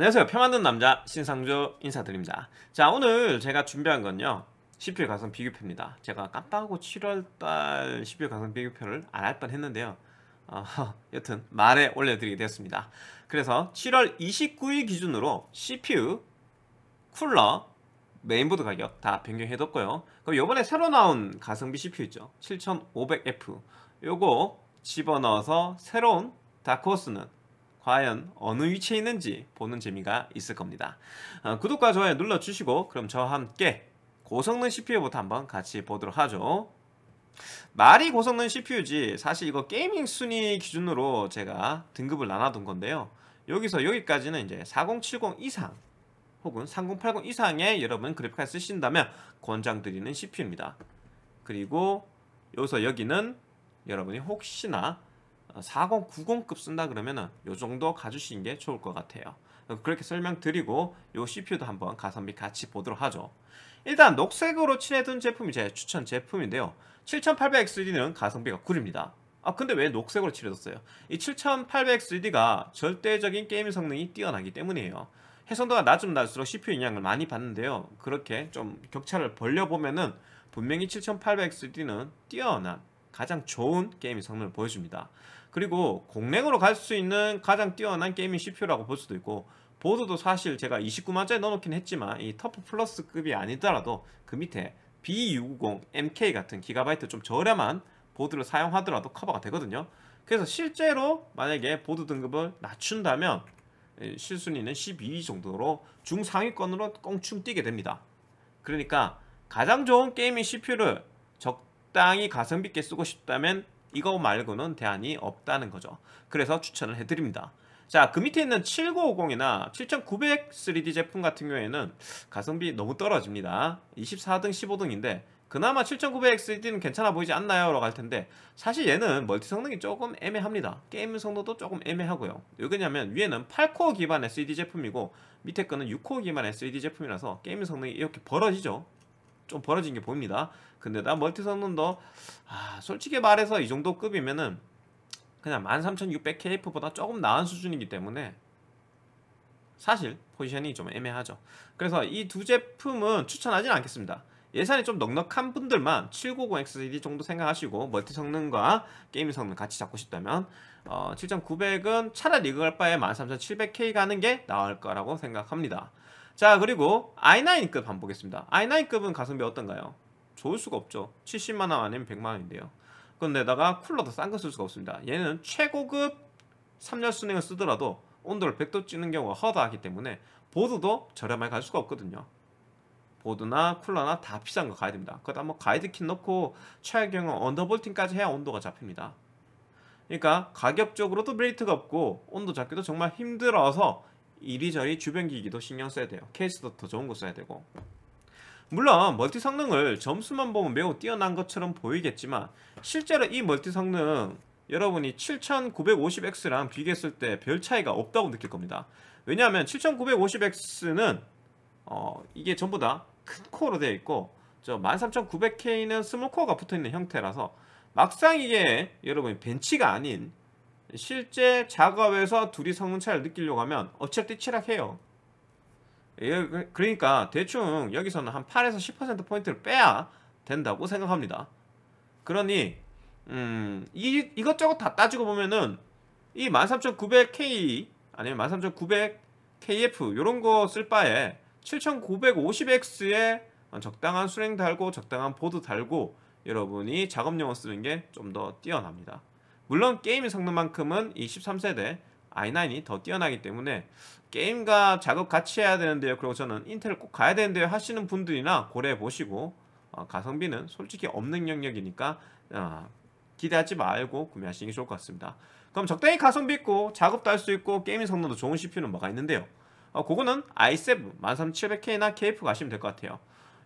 안녕하세요 표 만든 남자 신상조 인사드립니다 자 오늘 제가 준비한 건요 10일 가성 비교표입니다 제가 깜빡하고 7월달 10일 가성 비교표를 안할 뻔했는데요 어, 여튼 말에 올려드리게 되었습니다 그래서 7월 29일 기준으로 CPU, 쿨러, 메인보드 가격 다 변경해뒀고요 그럼 요번에 새로 나온 가성비 CPU 있죠 7500F 요거 집어넣어서 새로운 다크호스는 과연 어느 위치에 있는지 보는 재미가 있을 겁니다. 어, 구독과 좋아요 눌러주시고 그럼 저와 함께 고성능 CPU부터 한번 같이 보도록 하죠. 말이 고성능 CPU지 사실 이거 게이밍 순위 기준으로 제가 등급을 나눠둔 건데요. 여기서 여기까지는 이제 4070 이상 혹은 3080 이상의 여러분 그래픽카드 쓰신다면 권장드리는 CPU입니다. 그리고 여기서 여기는 여러분이 혹시나 4090급 어, 쓴다 그러면은 요 정도 가주시는 게 좋을 것 같아요. 어, 그렇게 설명드리고 요 CPU도 한번 가성비 같이 보도록 하죠. 일단 녹색으로 칠해둔 제품이 제 추천 제품인데요. 7800XD는 가성비가 꿀입니다. 아 근데 왜 녹색으로 칠해뒀어요? 이 7800XD가 절대적인 게임 성능이 뛰어나기 때문이에요. 해상도가 낮으면 낮을수록 CPU 영향을 많이 받는데요. 그렇게 좀 격차를 벌려보면은 분명히 7800XD는 뛰어난 가장 좋은 게임 성능을 보여줍니다. 그리고 공랭으로 갈 수 있는 가장 뛰어난 게이밍 CPU라고 볼 수도 있고 보드도 사실 제가 29만짜리 넣어놓긴 했지만 이 터프 플러스급이 아니더라도 그 밑에 B690MK 같은 기가바이트 좀 저렴한 보드를 사용하더라도 커버가 되거든요 그래서 실제로 만약에 보드 등급을 낮춘다면 실순위는 12위 정도로 중상위권으로 꽁충 뛰게 됩니다 그러니까 가장 좋은 게이밍 CPU를 적당히 가성비 있게 쓰고 싶다면 이거 말고는 대안이 없다는 거죠. 그래서 추천을 해드립니다. 자, 그 밑에 있는 7950이나 7900 3D 제품 같은 경우에는 가성비 너무 떨어집니다. 24등, 15등인데 그나마 7900XD는 괜찮아 보이지 않나요? 라고 할 텐데 사실 얘는 멀티 성능이 조금 애매합니다. 게임 성능도 조금 애매하고요. 왜냐면 그 위에는 8코어 기반 SED 제품이고 밑에 거는 6코어 기반 SED 제품이라서 게임 성능이 이렇게 벌어지죠. 좀 벌어진 게 보입니다. 근데 나 멀티 성능도 아, 솔직히 말해서 이 정도 급이면은 그냥 13,600KF보다 조금 나은 수준이기 때문에 사실 포지션이 좀 애매하죠. 그래서 이 두 제품은 추천하진 않겠습니다. 예산이 좀 넉넉한 분들만 790XD 정도 생각하시고 멀티 성능과 게임 성능 같이 잡고 싶다면 어, 7900은 차라리 이걸 바에 13700K 가는 게 나을 거라고 생각합니다. 자 그리고 i9급 한번 보겠습니다 i9급은 가성비 어떤가요? 좋을 수가 없죠 70만원 아니면 100만원인데요 그런데다가 쿨러도 싼 거 쓸 수가 없습니다 얘는 최고급 3열 순행을 쓰더라도 온도를 100도 찌는 경우가 허다하기 때문에 보드도 저렴하게 갈 수가 없거든요 보드나 쿨러나 다 비싼 거 가야 됩니다 그다음 뭐 가이드킨 넣고 최악의 경우 언더볼팅까지 해야 온도가 잡힙니다 그러니까 가격적으로도 메리트가 없고 온도 잡기도 정말 힘들어서 이리저리 주변기기도 신경 써야 돼요. 케이스도 더 좋은 거 써야 되고 물론 멀티 성능을 점수만 보면 매우 뛰어난 것처럼 보이겠지만 실제로 이 멀티 성능 여러분이 7950X랑 비교했을 때 별 차이가 없다고 느낄 겁니다 왜냐하면 7950X는 어, 이게 전부 다 큰 코어로 되어 있고 저 13900K는 스몰 코어가 붙어있는 형태라서 막상 이게 여러분 벤치가 아닌 실제 작업에서 둘이 성능차를 느끼려고 하면 어치락뒤치락해요 예, 그, 그러니까 대충 여기서는 한 8에서 10%포인트를 빼야 된다고 생각합니다 그러니 음, 이, 이것저것 다 따지고 보면은 이 13900K 아니면 13900KF 요런 거 쓸 바에 7950X에 적당한 수랭 달고 적당한 보드 달고 여러분이 작업용어 쓰는 게 좀 더 뛰어납니다 물론 게임 성능만큼은 이 13세대 i9이 더 뛰어나기 때문에 게임과 작업 같이 해야 되는데요. 그리고 저는 인텔을 꼭 가야 되는데요. 하시는 분들이나 고려해 보시고 어, 가성비는 솔직히 없는 영역이니까 어, 기대하지 말고 구매하시는 게 좋을 것 같습니다. 그럼 적당히 가성비 있고 작업도 할 수 있고 게임 성능도 좋은 CPU는 뭐가 있는데요. 어, 그거는 i7 13700K나 KF 가시면 될 것 같아요.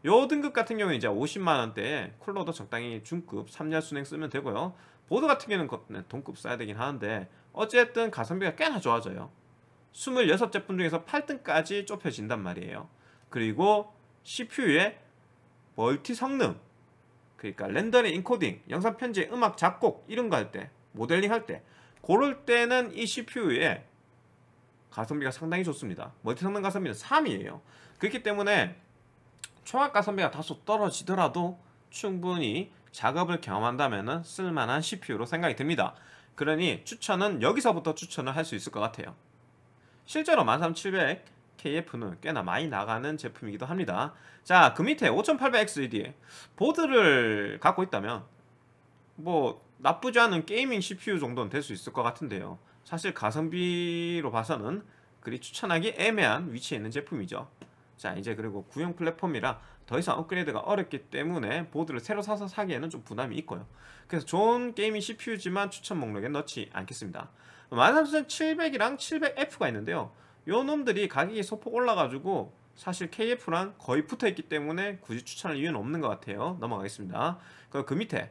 요 등급 같은 경우는 이제 50만원대에 쿨러도 적당히 중급 3열 순행 쓰면 되고요. 보드 같은 경우는 네, 동급 써야 되긴 하는데 어쨌든 가성비가 꽤나 좋아져요 26제품 중에서 8등까지 좁혀진단 말이에요 그리고 CPU의 멀티 성능 그러니까 렌더링, 인코딩, 영상 편집, 음악 작곡 이런 거 할때 모델링 할 때고를 때는 이 c p u 의 가성비가 상당히 좋습니다 멀티 성능 가성비는 3이에요 그렇기 때문에 총합 가성비가 다소 떨어지더라도 충분히 작업을 경험한다면 쓸만한 CPU로 생각이 듭니다. 그러니 추천은 여기서부터 추천을 할 수 있을 것 같아요. 실제로 13700 KF는 꽤나 많이 나가는 제품이기도 합니다. 자, 그 밑에 5800XED 보드를 갖고 있다면 뭐 나쁘지 않은 게이밍 CPU 정도는 될 수 있을 것 같은데요. 사실 가성비로 봐서는 그리 추천하기 애매한 위치에 있는 제품이죠. 자 이제 그리고 구형 플랫폼이라 더 이상 업그레이드가 어렵기 때문에 보드를 새로 사서 사기에는 좀 부담이 있고요 그래서 좋은 게이밍 CPU지만 추천 목록에 넣지 않겠습니다 13700이랑 700F가 있는데요 요 놈들이 가격이 소폭 올라가지고 사실 KF랑 거의 붙어있기 때문에 굳이 추천할 이유는 없는 것 같아요 넘어가겠습니다 그리그 밑에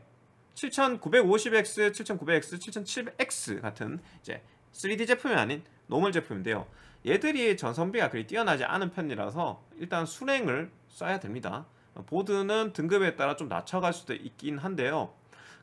7950X, 7900X, 7700X 같은 이제 3D 제품이 아닌 노멀 제품인데요 얘들이 전선비가 그리 뛰어나지 않은 편이라서 일단 순행을 써야 됩니다. 보드는 등급에 따라 좀 낮춰갈 수도 있긴 한데요.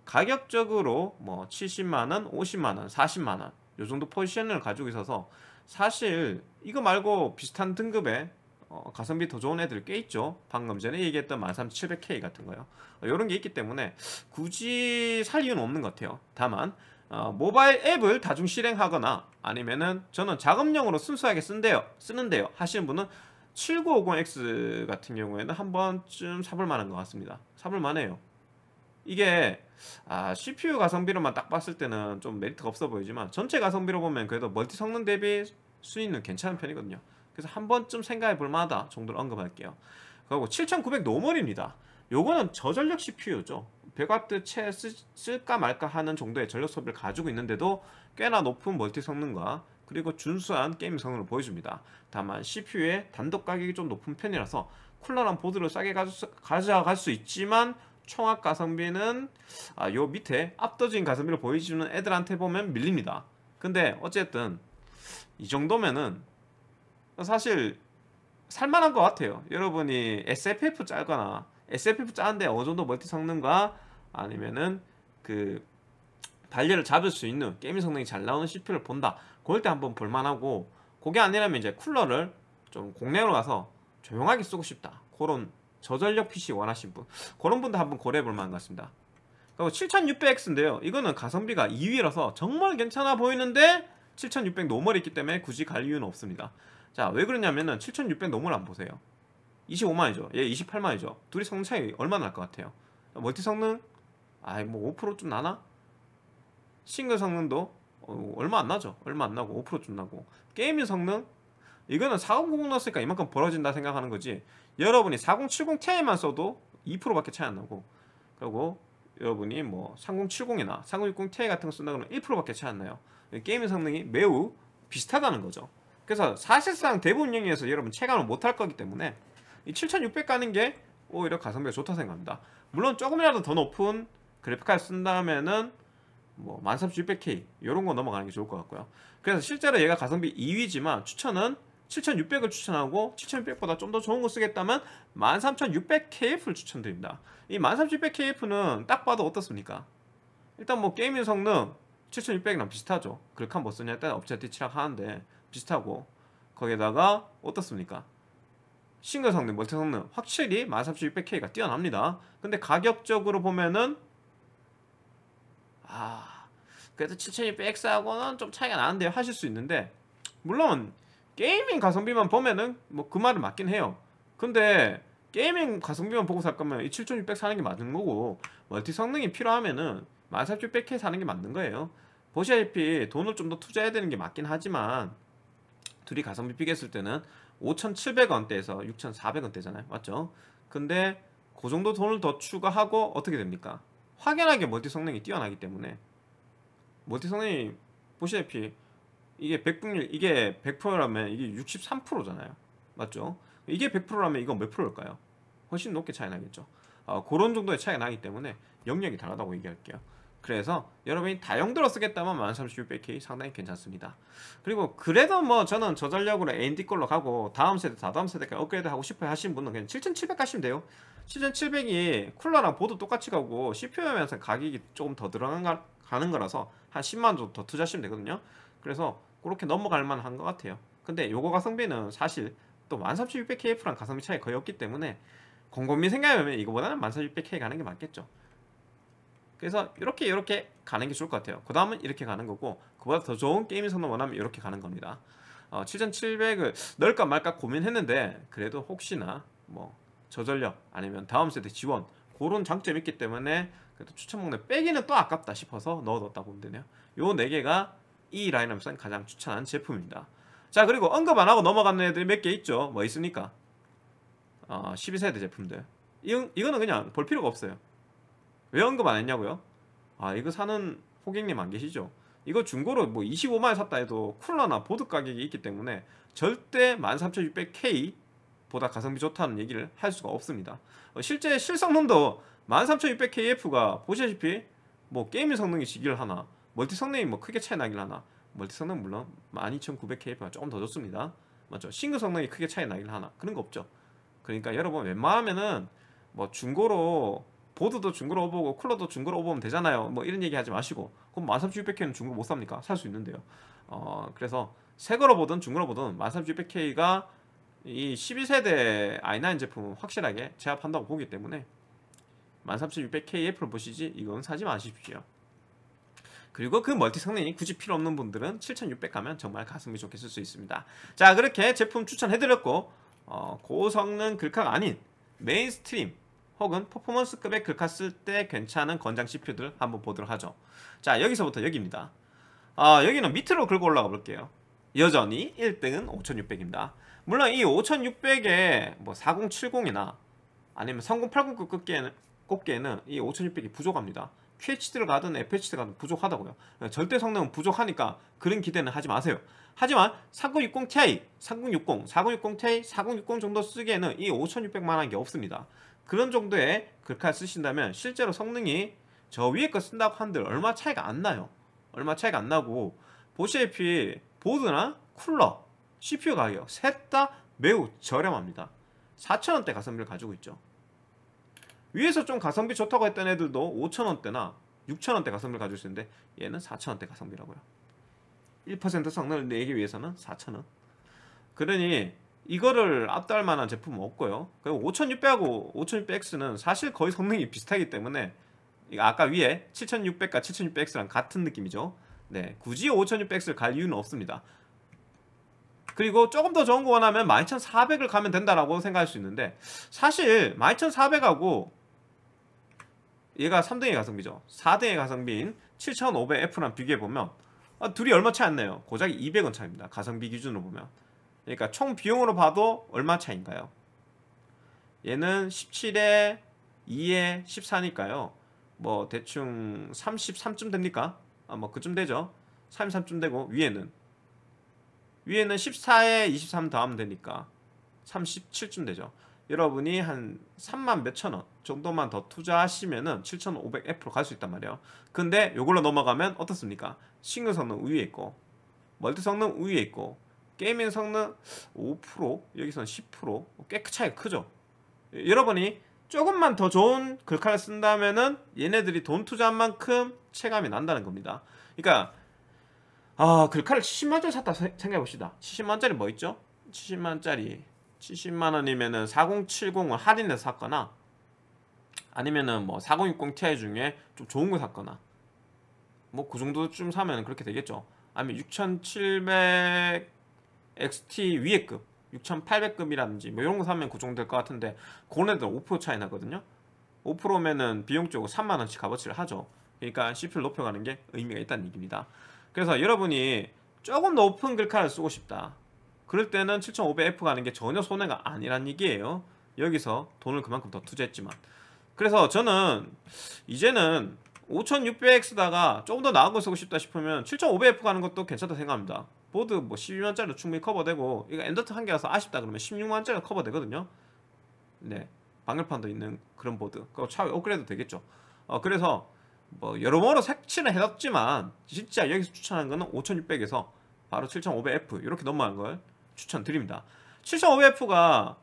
가격적으로 뭐 70만원, 50만원, 40만원 요 정도 포지션을 가지고 있어서 사실 이거 말고 비슷한 등급에 어, 가성비 더 좋은 애들 꽤 있죠 방금 전에 얘기했던 13700K 같은 거요 이런 게 있기 때문에 굳이 살 이유는 없는 것 같아요 다만 어, 모바일 앱을 다중 실행하거나 아니면은 저는 작업용으로 순수하게 쓴대요 쓰는데요 하시는 분은 7950X 같은 경우에는 한 번쯤 사볼 만한 것 같습니다 사볼 만해요 이게 아, CPU 가성비로만 딱 봤을 때는 좀 메리트가 없어 보이지만 전체 가성비로 보면 그래도 멀티 성능 대비 순위는 괜찮은 편이거든요 그래서 한 번쯤 생각해 볼 만하다 정도로 언급할게요 그리고 7900 노멀입니다 요거는 저전력 CPU죠 백와트 채 쓰, 쓸까 말까 하는 정도의 전력 소비를 가지고 있는데도 꽤나 높은 멀티 성능과 그리고 준수한 게임 성능을 보여줍니다. 다만 CPU의 단독 가격이 좀 높은 편이라서 쿨러랑 보드를 싸게 가져갈 수 있지만 총합 가성비는 아, 요 밑에 압도적인 가성비를 보여주는 애들한테 보면 밀립니다. 근데 어쨌든 이 정도면은 사실 살만한 것 같아요. 여러분이 SFF 짤거나 s f p f 짜는데 어느 정도 멀티 성능과 아니면은 그 달리를 잡을 수 있는 게임 성능이 잘 나오는 CPU를 본다. 그럴 때 한번 볼만하고 그게 아니라면 이제 쿨러를 좀공내로 가서 조용하게 쓰고 싶다. 그런 저전력 PC 원하신 분 그런 분도 한번 고려해 볼 만한 것 같습니다. 그리고 7600X인데요. 이거는 가성비가 2위라서 정말 괜찮아 보이는데 7600 노멀이 있기 때문에 굳이 갈 이유는 없습니다. 자, 왜 그러냐면은 7600 노멀 안 보세요. 25만이죠. 얘 28만이죠. 둘이 성능 차이 얼마나 날 것 같아요? 멀티 성능? 아이 뭐 5%좀 나나? 싱글 성능도 어, 얼마 안 나죠. 얼마 안 나고 5%좀 나고 게임의 성능? 이거는 4090 넣었으니까 이만큼 벌어진다 생각하는 거지 여러분이 4070 Ti만 써도 2%밖에 차이 안 나고 그리고 여러분이 뭐 3070이나 3060 Ti 같은 거 쓴다 그러면 1%밖에 차이 안 나요 게임의 성능이 매우 비슷하다는 거죠 그래서 사실상 대부분 영역에서 여러분 체감을 못 할 거기 때문에 7600 가는 게 오히려 가성비가 좋다 생각합니다. 물론 조금이라도 더 높은 그래픽카드 쓴다면은 뭐 13600K 이런 거 넘어가는 게 좋을 것 같고요. 그래서 실제로 얘가 가성비 2위지만 추천은 7600을 추천하고 7600보다 좀 더 좋은 거 쓰겠다면 13600KF를 추천드립니다. 이 13600KF는 딱 봐도 어떻습니까? 일단 뭐 게이밍 성능 7600이랑 비슷하죠. 그렇게 한번 쓰냐 일단 업체 띠치락 하는데 비슷하고 거기에다가 어떻습니까? 싱글 성능, 멀티 성능 확실히 13600K가 뛰어납니다. 근데 가격적으로 보면은 아 그래도 7600X하고는 좀 차이가 나는데 하실 수 있는데 물론 게이밍 가성비만 보면은 뭐 그 말은 맞긴 해요. 근데 게이밍 가성비만 보고 살 거면 이7600 사는 게 맞는 거고 멀티 성능이 필요하면은 13600K 사는 게 맞는 거예요. 보시다시피 돈을 좀 더 투자해야 되는 게 맞긴 하지만 둘이 가성비 비교했을 때는 5,700원대에서 6,400원대잖아요. 맞죠? 근데 그 정도 돈을 더 추가하고 어떻게 됩니까? 확연하게 멀티 성능이 뛰어나기 때문에 멀티 성능이 보시다시피 이게 100분율 이게 100%라면 이게 63%잖아요. 맞죠? 이게 100%라면 이건 몇 프로일까요? 훨씬 높게 차이 나겠죠. 어, 그런 정도의 차이가 나기 때문에 영역이 다르다고 얘기할게요. 그래서 여러분이 다용도로 쓰겠다면 103600K 상당히 괜찮습니다. 그리고 그래도 뭐 저는 저전력으로 AMD 걸로 가고 다음 세대, 다다음 세대까지 업그레이드 하고 싶어 하시는 분은 그냥 7700가시면 돼요. 7700이 쿨러랑 보드 똑같이 가고 CPU면서 가격이 조금 더 들어가는 거라서 한 10만 정도 더 투자하시면 되거든요. 그래서 그렇게 넘어갈 만한 것 같아요. 근데 요거 가성비는 사실 또 103600KF랑 가성비 차이 거의 없기 때문에 곰곰이 생각해보면 이거보다는 103600K 가는 게 맞겠죠. 그래서 이렇게 이렇게 가는 게 좋을 것 같아요 그 다음은 이렇게 가는 거고 그보다 더 좋은 게임 선을 원하면 이렇게 가는 겁니다 어, 7700을 넣을까 말까 고민했는데 그래도 혹시나 뭐 저전력 아니면 다음 세대 지원 그런 장점이 있기 때문에 그래도 추천 목록 빼기는 또 아깝다 싶어서 넣어뒀다 보면 되네요 요 4개가 이 라인업상 가장 추천한 제품입니다 자 그리고 언급 안하고 넘어가는 애들이 몇 개 있죠 뭐 있습니까 어, 12세대 제품들 이 이거는 그냥 볼 필요가 없어요 왜 언급 안 했냐고요? 아 이거 사는 호객님 안 계시죠? 이거 중고로 뭐 25만원 샀다 해도 쿨러나 보드 가격이 있기 때문에 절대 13600K 보다 가성비 좋다는 얘기를 할 수가 없습니다 어, 실제 실성능도 13600KF가 보시다시피 뭐 게이밍 성능이 지길 하나 멀티 성능이 뭐 크게 차이 나길 하나 멀티 성능 물론 12900KF가 조금 더 좋습니다 맞죠? 싱글 성능이 크게 차이 나길 하나 그런 거 없죠 그러니까 여러분 웬만하면은 뭐 중고로 보드도 중고로 보고 쿨러도 중고로 보면 되잖아요. 뭐 이런 얘기 하지 마시고 그럼 13,600K는 중고로 못 삽니까? 살 수 있는데요. 어 그래서 새거로 보든 중고로 보든 13,600K가 이 12세대 i9 제품은 확실하게 제압한다고 보기 때문에 13,600KF를 보시지 이건 사지 마십시오. 그리고 그 멀티 성능이 굳이 필요 없는 분들은 7600 가면 정말 가슴이 좋게쓸 수 있습니다. 자 그렇게 제품 추천해드렸고 어, 고성능 글카가 아닌 메인스트림 혹은 퍼포먼스급에 긁었을 때 괜찮은 권장 CPU들 한번 보도록 하죠. 자 여기서부터 여기입니다. 아 여기는 밑으로 긁고 올라가 볼게요. 여전히 1등은 5600입니다. 물론 이 5600에 뭐 4070이나 아니면 3080급 꼽기에는, 꼽기에는 이 5600이 부족합니다. QHD를 가든 FHD를 가든 부족하다고요. 예, 절대 성능은 부족하니까 그런 기대는 하지 마세요. 하지만 4060ti, 3060, 4060ti, 4060 정도 쓰기에는 이 5600만한 게 없습니다. 그런 정도의 글카 쓰신다면 실제로 성능이 저 위에 거 쓴다고 한들 얼마 차이가 안 나요. 얼마 차이가 안 나고 보시다시피 보드나 쿨러, CPU 가격 셋 다 매우 저렴합니다. 4,000원대 가성비를 가지고 있죠. 위에서 좀 가성비 좋다고 했던 애들도 5천원대나 6천원대 가성비를 가질 수 있는데 얘는 4천원대 가성비라고요 1%성능을 내기 위해서는 4천원 그러니 이거를 앞할 만한 제품은 없고요 그리고 5600하고 5600X는 사실 거의 성능이 비슷하기 때문에 아까 위에 7600과 7600X랑 같은 느낌이죠 네, 굳이 5600X를 갈 이유는 없습니다 그리고 조금 더 좋은 거 원하면 12400을 가면 된다라고 생각할 수 있는데 사실 12400하고 얘가 3등의 가성비죠 4등의 가성비인 7500F랑 비교해보면 아, 둘이 얼마 차이 안 나요 고작 200원 차입니다 가성비 기준으로 보면 그러니까 총 비용으로 봐도 얼마 차인가요 이 얘는 17에 2에 14니까요 뭐 대충 33쯤 됩니까? 아, 뭐 그쯤 되죠 33쯤 되고 위에는 위에는 14에 23 더하면 되니까 37쯤 되죠 여러분이 한 3만 몇천 원 정도만 더 투자하시면은 7,500F로 갈 수 있단 말이에요. 근데 이걸로 넘어가면 어떻습니까? 싱글 성능 우위에 있고 멀티 성능 우위에 있고 게이밍 성능 5%여기서는 10%꽤 차이가 크죠. 여러분이 조금만 더 좋은 글카를 쓴다면은 얘네들이 돈 투자한 만큼 체감이 난다는 겁니다. 그러니까 아 글카를 70만짜리 샀다 생각해봅시다. 70만짜리 뭐 있죠? 70만짜리 70만원이면은 4070을 할인해서 샀거나 아니면은 뭐 4060ti 중에 좀 좋은 거 샀거나 뭐 그 정도쯤 사면 그렇게 되겠죠 아니면 6700 XT 위에 급 6800급이라든지 뭐 이런 거 사면 그 정도 될 것 같은데 그런 애들 5% 차이 나거든요 5%면은 비용적으로 3만원씩 값어치를 하죠 그러니까 CPU를 높여가는 게 의미가 있다는 얘기입니다 그래서 여러분이 조금 높은 글카를 쓰고 싶다 그럴 때는 7500F 가는 게 전혀 손해가 아니란 얘기예요 여기서 돈을 그만큼 더 투자했지만 그래서 저는 이제는 5600X다가 조금 더 나은 걸 쓰고 싶다 싶으면 7500F 가는 것도 괜찮다 생각합니다 보드 뭐 12만짜리도 충분히 커버되고 이거 엔더트 한 개라서 아쉽다 그러면 16만짜리도 커버되거든요 네 방열판도 있는 그런 보드 그거 차후 업그레이드 되겠죠 어 그래서 뭐 여러모로 색칠은 해놨지만 진짜 여기서 추천한 거는 5600에서 바로 7500F 이렇게 넘어간 걸 추천드립니다 7500F가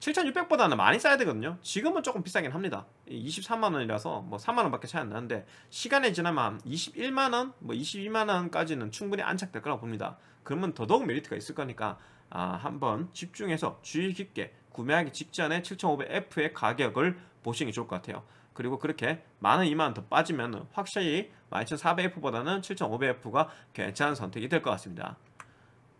7600보다는 많이 싸야 되거든요 지금은 조금 비싸긴 합니다 23만원이라서 뭐 3만원 밖에 차이 안 나는데 시간이 지나면 21만원 뭐 22만원까지는 충분히 안착될 거라고 봅니다 그러면 더더욱 메리트가 있을 거니까 아, 한번 집중해서 주의 깊게 구매하기 직전에 7500F의 가격을 보시는 게 좋을 것 같아요 그리고 그렇게 많은 2만원 더 빠지면 확실히 12400F보다는 7500F가 괜찮은 선택이 될 것 같습니다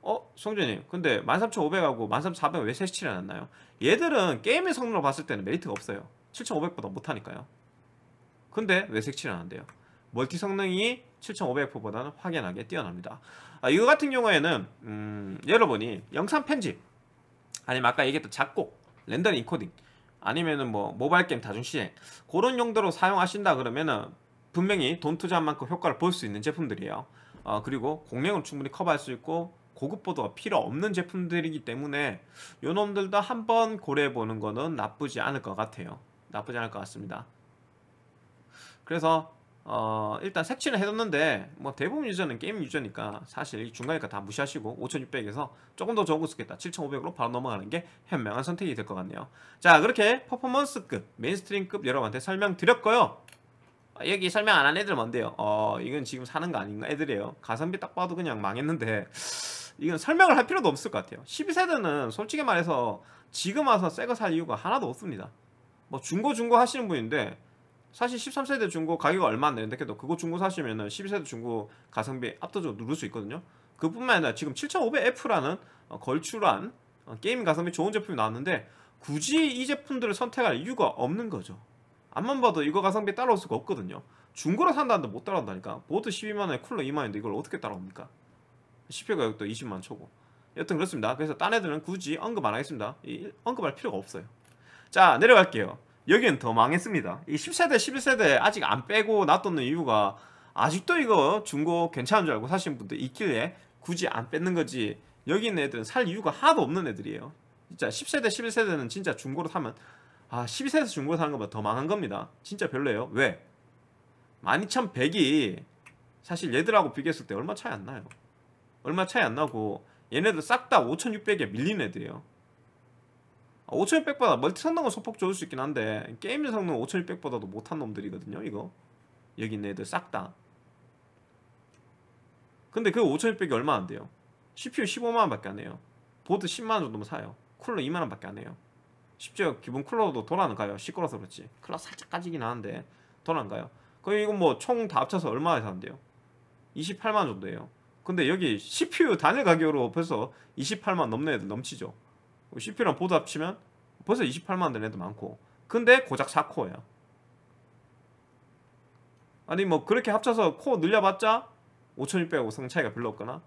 어? 성준님 근데 13,500하고 13,400왜 세시치를 않았나요? 얘들은 게임의 성능으로 봤을 때는 메리트가 없어요 7,500보다 못하니까요 근데 왜 색칠을 안 한대요? 멀티 성능이 7 5 0 0보다는 확연하게 뛰어납니다 아, 이거 같은 경우에는 음, 여러분이 영상 편집 아니면 아까 얘기했던 작곡, 렌더링 코딩 아니면은 뭐 모바일 게임 다중 시행 그런 용도로 사용하신다 그러면은 분명히 돈 투자한 만큼 효과를 볼 수 있는 제품들이에요 어, 그리고 공랭은 충분히 커버할 수 있고 고급 보드가 필요 없는 제품들이기 때문에 요놈들도 한번 고려해 보는 거는 나쁘지 않을 것 같아요. 나쁘지 않을 것 같습니다. 그래서 어, 일단 색칠을 해뒀는데 뭐 대부분 유저는 게임 유저니까 사실 중간이니까 다 무시하시고 5600에서 조금 더 적은 쓰겠다 7500으로 바로 넘어가는 게 현명한 선택이 될 것 같네요 자 그렇게 퍼포먼스급 메인스트림급 여러분한테 설명드렸고요 아, 여기 설명 안 한 애들 뭔데요? 어 이건 지금 사는 거 아닌가? 애들이에요 가성비 딱 봐도 그냥 망했는데 이건 설명을 할 필요도 없을 것 같아요 12세대는 솔직히 말해서 지금 와서 새거 살 이유가 하나도 없습니다 뭐 중고 중고 하시는 분인데 사실 13세대 중고 가격이 얼마 안 되는데 그래도 그거 중고 사시면은 12세대 중고 가성비 압도적으로 누를 수 있거든요 그뿐만 아니라 지금 7500F라는 어, 걸출한 어, 게임 가성비 좋은 제품이 나왔는데 굳이 이 제품들을 선택할 이유가 없는 거죠 안만 봐도 이거 가성비 따라올 수가 없거든요 중고로 산다는데 못 따라온다니까 보드 12만원에 쿨러 2만원인데 이걸 어떻게 따라옵니까 CPO 가격도 20만 초고 여튼 그렇습니다 그래서 딴 애들은 굳이 언급 안 하겠습니다 이, 언급할 필요가 없어요 자 내려갈게요 여기는 더 망했습니다 이 10세대 11세대 아직 안 빼고 놔뒀는 이유가 아직도 이거 중고 괜찮은 줄 알고 사시는 분들 있길래 굳이 안 뺏는 거지 여기 있는 애들은 살 이유가 하나도 없는 애들이에요 진짜 10세대 11세대는 진짜 중고로 사면 아 12세대 중고로 사는 것보다 더 망한 겁니다 진짜 별로예요 왜? 12100이 사실 얘들하고 비교했을 때 얼마 차이 안 나요 얼마 차이 안 나고 얘네들 싹 다 5600에 밀린 애들이에요 5600보다 멀티 성능은 소폭 좋을 수 있긴 한데 게임 성능 5600보다도 못한 놈들이거든요 이거 여기 있는 애들 싹다 근데 그 5600이 얼마 안 돼요 CPU 15만원 밖에 안 해요 보드 10만원 정도면 사요 쿨러 2만원 밖에 안 해요 지죠 기본 쿨러도 돌아는 가요 시끄러워서 그렇지 쿨러 살짝 까지긴 하는데 돌아는 가요 그리고 이건 뭐 총 다 합쳐서 얼마에 사는데요 28만원 정도예요 근데 여기 CPU 단일 가격으로 벌써 28만 넘는 애들 넘치죠. CPU랑 보드 합치면 벌써 28만 되는 애도 많고. 근데 고작 4코어야. 아니 뭐 그렇게 합쳐서 코어 늘려봤자 5600하고 성 차이가 별로 없거나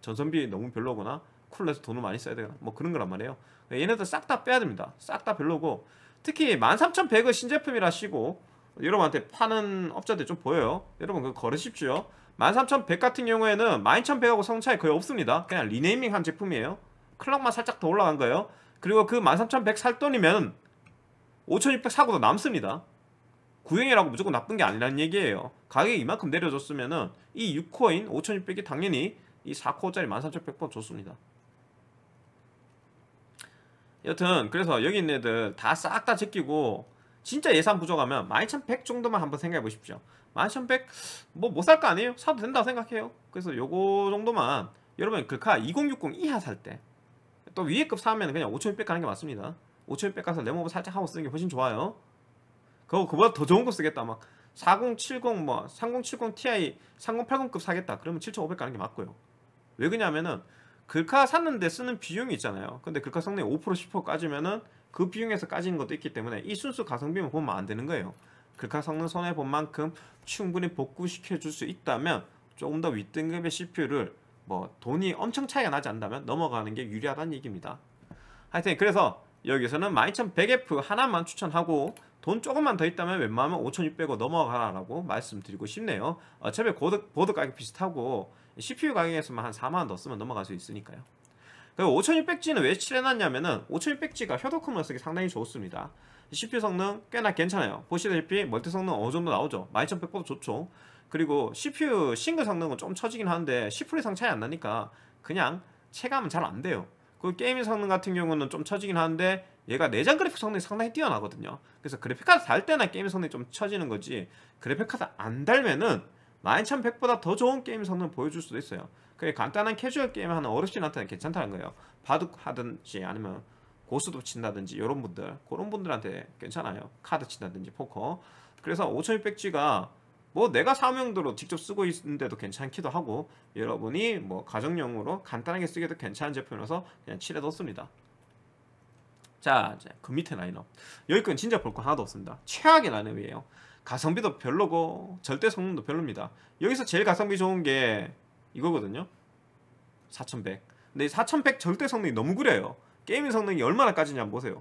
전선비 너무 별로거나 쿨러에서 돈을 많이 써야 되거나 뭐 그런 거란 말이에요. 얘네들 싹 다 빼야 됩니다. 싹 다 별로고 특히 13,100은 신제품이라 시고 여러분한테 파는 업자들 좀 보여요. 여러분 그거 걸으십시오. 13100 같은 경우에는 12100하고 성차이 거의 없습니다 그냥 리네이밍 한 제품이에요 클럭만 살짝 더 올라간 거예요 그리고 그 13100 살 돈이면 5600 사고도 남습니다 구형이라고 무조건 나쁜 게 아니라는 얘기예요 가격이 이만큼 내려졌으면 은이 6코인 5600이 당연히 이 4코어짜리 13100번 좋습니다 여튼 그래서 여기 있는 애들 다 싹 다 제끼고 진짜 예산 부족하면 1 2 1 0 0 정도만 한번 생각해 보십시오 1 2 1 0 0뭐 못 살 거 아니에요? 사도 된다고 생각해요 그래서 요거 정도만 여러분 글카 그 2060 이하 살 때 또 위에 급 사면 그냥 5,600 가는 게 맞습니다 5,600 가서 레모버 뭐 살짝 하고 쓰는 게 훨씬 좋아요 그거 그보다 더 좋은 거 쓰겠다 막 4070, 뭐 3070 Ti, 3080급 사겠다 그러면 7,500 가는 게 맞고요 왜 그러냐면은 글카 그 샀는데 쓰는 비용이 있잖아요 근데 글카 그 성능이 5% 10% 까지면은 그 비용에서 까지는 것도 있기 때문에 이 순수 가성비만 보면 안 되는 거예요. 글카 성능 손해 본 만큼 충분히 복구시켜 줄 수 있다면 조금 더 윗등급의 CPU를 뭐 돈이 엄청 차이가 나지 않다면 넘어가는 게 유리하다는 얘기입니다. 하여튼 그래서 여기서는 12100F 하나만 추천하고 돈 조금만 더 있다면 웬만하면 5600으로 넘어가라고 말씀드리고 싶네요. 어차피 보드, 보드 가격 비슷하고 CPU 가격에서만 한 4만원 더 쓰면 넘어갈 수 있으니까요. 5600G는 왜 칠해놨냐면은 5600G가 혀도컴 녀 쓰기 상당히 좋습니다 CPU 성능 꽤나 괜찮아요 보시다시피 멀티 성능 어느정도 나오죠 12100보다 좋죠 그리고 CPU 싱글 성능은 좀 처지긴 하는데 10% 이상 차이 안 나니까 그냥 체감은 잘 안 돼요 그게임밍 성능 같은 경우는 좀 처지긴 하는데 얘가 내장 그래픽 성능이 상당히 뛰어나거든요 그래서 그래픽카드 달 때나 게임 성능이 좀 처지는 거지 그래픽카드 안 달면은 11100보다 더 좋은 게임 성능 보여줄 수도 있어요 그게 간단한 캐주얼 게임 하는 어르신한테는 괜찮다는 거예요 바둑 하든지 아니면 고수도 친다든지 이런 분들 그런 분들한테 괜찮아요 카드 친다든지 포커 그래서 5600G가 뭐 내가 사무용도로 직접 쓰고 있는데도 괜찮기도 하고 여러분이 뭐 가정용으로 간단하게 쓰기도 괜찮은 제품이라서 그냥 칠해뒀습니다 자, 이제 그 밑에 라인업 여기건 진짜 볼 거 하나도 없습니다 최악의 라인업이에요 가성비도 별로고 절대 성능도 별로입니다 여기서 제일 가성비 좋은 게 이거거든요 4100 근데 4100 절대 성능이 너무 그래요 게임밍 성능이 얼마나 까지냐 한번 보세요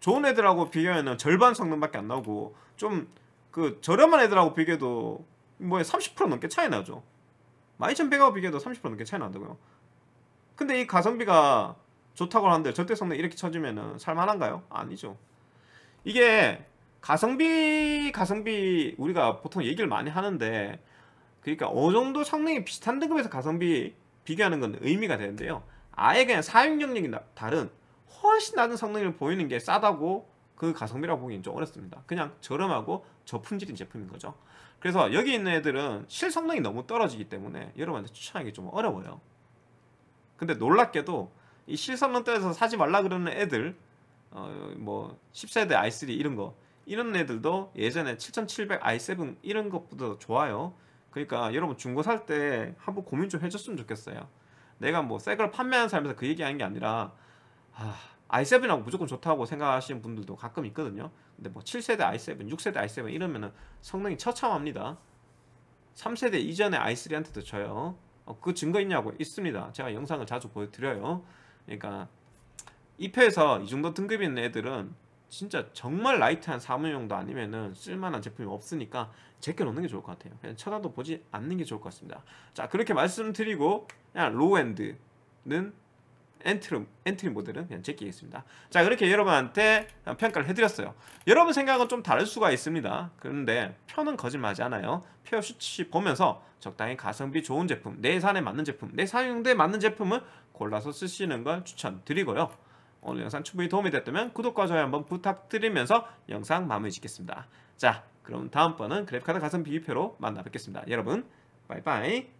좋은 애들하고 비교하면 절반 성능밖에 안 나오고 좀 그 저렴한 애들하고 비교해도 뭐 30% 넘게 차이 나죠 12100하고 비교해도 30% 넘게 차이 난다고요 근데 이 가성비가 좋다고 하는데 절대 성능 이렇게 쳐주면은 살만한가요? 아니죠 이게 가성비 가성비 우리가 보통 얘기를 많이 하는데 그러니까 어느 정도 성능이 비슷한 등급에서 가성비 비교하는 건 의미가 되는데요. 아예 그냥 사용 영역이 다른 훨씬 낮은 성능을 보이는 게 싸다고 그 가성비라고 보기엔 좀 어렵습니다. 그냥 저렴하고 저품질인 제품인 거죠. 그래서 여기 있는 애들은 실성능이 너무 떨어지기 때문에 여러분한테 추천하기 좀 어려워요. 근데 놀랍게도 이 실성능 떨어져서 사지 말라 그러는 애들 어, 뭐 10세대 i3 이런 거 이런 애들도 예전에 7700 i7 이런 것보다 좋아요 그러니까 여러분 중고 살 때 한번 고민 좀 해줬으면 좋겠어요 내가 뭐 새 걸 판매하는 사람에서그 얘기하는 게 아니라 아, i7하고 무조건 좋다고 생각하시는 분들도 가끔 있거든요 근데 뭐 7세대 i7, 6세대 i7 이러면은 성능이 처참합니다 3세대 이전의 i3한테도 져요 어, 그 증거 있냐고 있습니다 제가 영상을 자주 보여드려요 그러니까 2표에서 이 정도 등급이 있는 애들은 진짜 정말 라이트한 사무용도 아니면은 쓸만한 제품이 없으니까 제껴놓는 게 좋을 것 같아요. 그냥 쳐다도 보지 않는 게 좋을 것 같습니다. 자 그렇게 말씀드리고 그냥 로엔드는 엔트리, 엔트리 모델은 그냥 제끼겠습니다. 자 그렇게 여러분한테 평가를 해드렸어요. 여러분 생각은 좀 다를 수가 있습니다. 그런데 표는 거짓말하지 않아요. 표 수치 보면서 적당히 가성비 좋은 제품, 내산에 맞는 제품, 내 사용대에 맞는 제품을 골라서 쓰시는 걸 추천드리고요. 오늘 영상 충분히 도움이 됐다면 구독과 좋아요 한번 부탁드리면서 영상 마무리 짓겠습니다. 자, 그럼 다음번은 그래픽카드 가성비 비표로 만나 뵙겠습니다. 여러분, 바이바이.